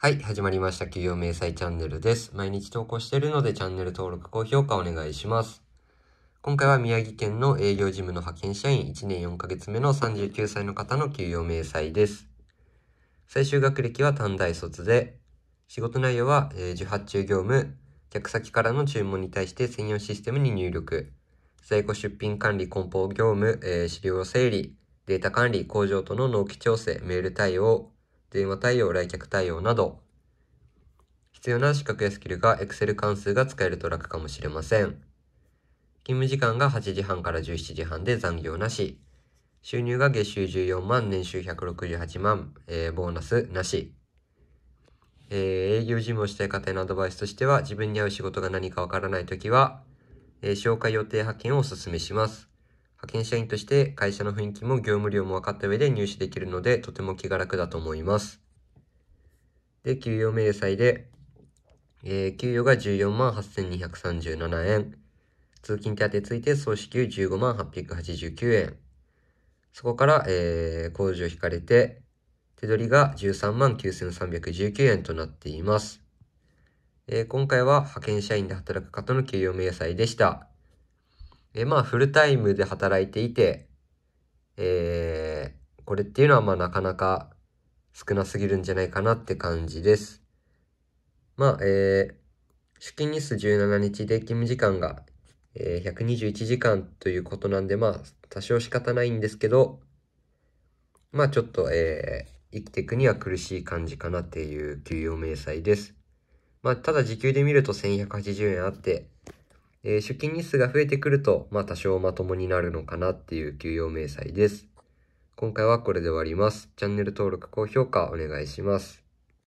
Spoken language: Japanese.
はい、始まりました。企業明細チャンネルです。毎日投稿しているので、チャンネル登録、高評価お願いします。今回は宮城県の営業事務の派遣社員1年4ヶ月目の39歳の方の給与明細です。最終学歴は短大卒で、仕事内容は、えー、受発注業務、客先からの注文に対して専用システムに入力、在庫出品管理梱包業務、えー、資料整理、データ管理、工場との納期調整、メール対応、電話対応、来客対応など、必要な資格やスキルが Excel 関数が使えると楽かもしれません。勤務時間が8時半から17時半で残業なし。収入が月収14万、年収168万、えー、ボーナスなし。えー、営業事務をしたい方へのアドバイスとしては、自分に合う仕事が何かわからないときは、えー、紹介予定派遣をお勧めします。派遣社員として会社の雰囲気も業務量も分かった上で入手できるので、とても気が楽だと思います。で、給与明細で、えー、給与が14万8237円。通勤手当ついて総支給15万889円。そこから、えー、控除引かれて、手取りが13万9319円となっています。えー、今回は派遣社員で働く方の給与明細でした。えまあ、フルタイムで働いていて、えー、これっていうのは、まあ、なかなか少なすぎるんじゃないかなって感じです。まあ、えー、出勤日数17日で勤務時間が、えー、121時間ということなんで、まあ、多少仕方ないんですけど、まあ、ちょっと、えー、生きていくには苦しい感じかなっていう給与明細です。まあ、ただ時給で見ると1180円あって、えー、出勤日数が増えてくると、まあ多少まともになるのかなっていう休養明細です。今回はこれで終わります。チャンネル登録、高評価お願いします。